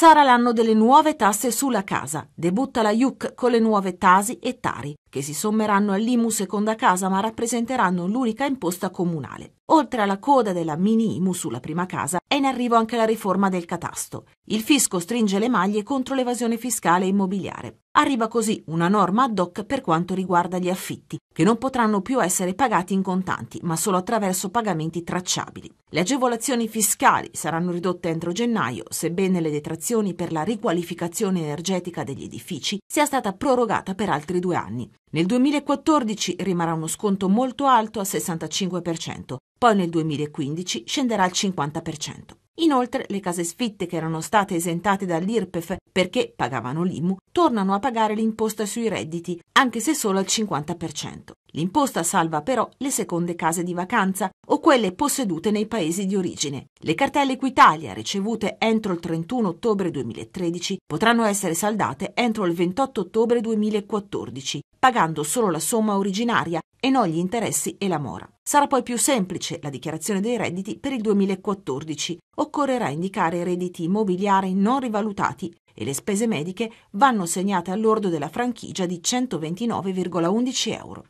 Sarà l'anno delle nuove tasse sulla casa. Debutta la IUC con le nuove Tasi e Tari, che si sommeranno all'IMU seconda casa ma rappresenteranno l'unica imposta comunale. Oltre alla coda della mini IMU sulla prima casa, è in arrivo anche la riforma del catasto. Il fisco stringe le maglie contro l'evasione fiscale e immobiliare. Arriva così una norma ad hoc per quanto riguarda gli affitti, che non potranno più essere pagati in contanti, ma solo attraverso pagamenti tracciabili. Le agevolazioni fiscali saranno ridotte entro gennaio, sebbene le detrazioni per la riqualificazione energetica degli edifici sia stata prorogata per altri due anni. Nel 2014 rimarrà uno sconto molto alto al 65%, poi nel 2015 scenderà al 50%. Inoltre le case sfitte che erano state esentate dall'IRPEF perché pagavano l'IMU tornano a pagare l'imposta sui redditi, anche se solo al 50%. L'imposta salva però le seconde case di vacanza o quelle possedute nei paesi di origine. Le cartelle Equitalia ricevute entro il 31 ottobre 2013 potranno essere saldate entro il 28 ottobre 2014 pagando solo la somma originaria e non gli interessi e la mora. Sarà poi più semplice la dichiarazione dei redditi per il 2014. Occorrerà indicare i redditi immobiliari non rivalutati e le spese mediche vanno segnate all'ordo della franchigia di 129,11 euro.